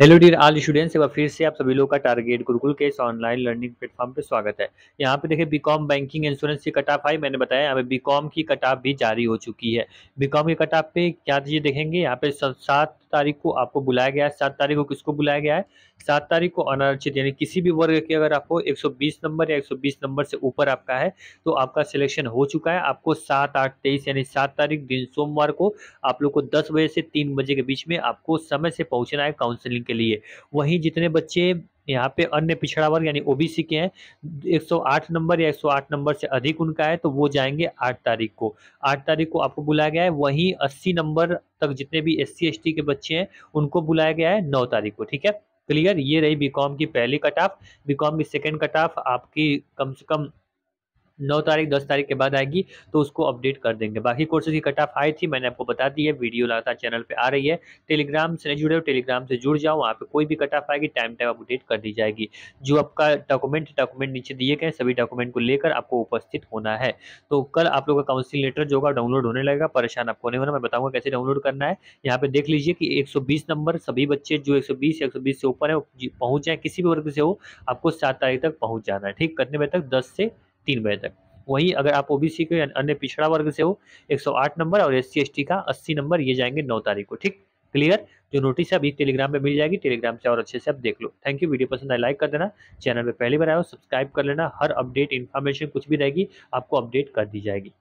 hello dear आल students एक बार फिर से आप सभी लोग का टारगेट गुरुकुल के इस ऑनलाइन लर्निंग प्लेटफॉर्म पे स्वागत है यहाँ पे देखिए बीकॉम बैंकिंग इंश्योरेंस की कटाफ आई मैंने बताया यहाँ पे बीकॉम की कटाफ भी जारी हो चुकी है बीकॉम की कटाफ पे क्या चीज़ें देखेंगे यहाँ पे सात तारीख को आपको बुलाया गया है सात तारीख को किसको बुलाया गया है सात तारीख को अनारक्षित यानी किसी भी वर्ग के अगर आपको 120 नंबर या 120 नंबर से ऊपर आपका है तो आपका सिलेक्शन हो चुका है आपको सात आठ तेईस यानी सात तारीख दिन सोमवार को आप लोग को दस बजे से तीन बजे के बीच में आपको समय से पहुँचना है काउंसिलिंग के लिए वहीं जितने बच्चे यहाँ पे अन्य पिछड़ा वर्ग यानी ओबीसी के हैं 108 नंबर या 108 नंबर से अधिक उनका है तो वो जाएंगे 8 तारीख को 8 तारीख को आपको बुलाया गया है वहीं 80 नंबर तक जितने भी एस सी के बच्चे हैं उनको बुलाया गया है नौ तारीख को ठीक है क्लियर ये रही बीकॉम की पहली कट ऑफ बीकॉम की सेकेंड कट ऑफ आपकी कम से कम नौ तारीख दस तारीख के बाद आएगी तो उसको अपडेट कर देंगे बाकी कोर्सेज की कट ऑफ आई थी मैंने आपको बता दी है वीडियो लगातार चैनल पे आ रही है टेलीग्राम से नहीं जुड़े हो टेलीग्राम से जुड़ जाओ वहाँ पे कोई भी कट ऑफ आएगी टाइम टाइम अपडेट कर दी जाएगी जो आपका डॉक्यूमेंट डॉक्यूमेंट नीचे दिए गए सभी डॉक्यूमेंट को लेकर आपको उपस्थित होना है तो कल आप लोग का काउंसिल लेटर जो होगा डाउनलोड होने लगेगा परेशान आपको नहीं होना मैं बताऊँगा कैसे डाउनलोड करना है यहाँ पे देख लीजिए कि एक नंबर सभी बच्चे जो एक सौ से ऊपर है पहुँच जाए किसी भी वर्ग से हो आपको सात तारीख तक पहुँच जाना है ठीक करने में तक दस से तीन बजे तक वहीं अगर आप ओबीसी के अन्य पिछड़ा वर्ग से हो 108 नंबर और एस सी का 80 नंबर ये जाएंगे 9 तारीख को ठीक क्लियर जो नोटिस है अभी टेलीग्राम पे मिल जाएगी टेलीग्राम से और अच्छे से आप देख लो थैंक यू वीडियो पसंद आए लाइक कर देना चैनल पे पहली बार आए हो सब्सक्राइब कर लेना हर अपडेट इन्फॉर्मेशन कुछ भी रहेगी आपको अपडेट कर दी जाएगी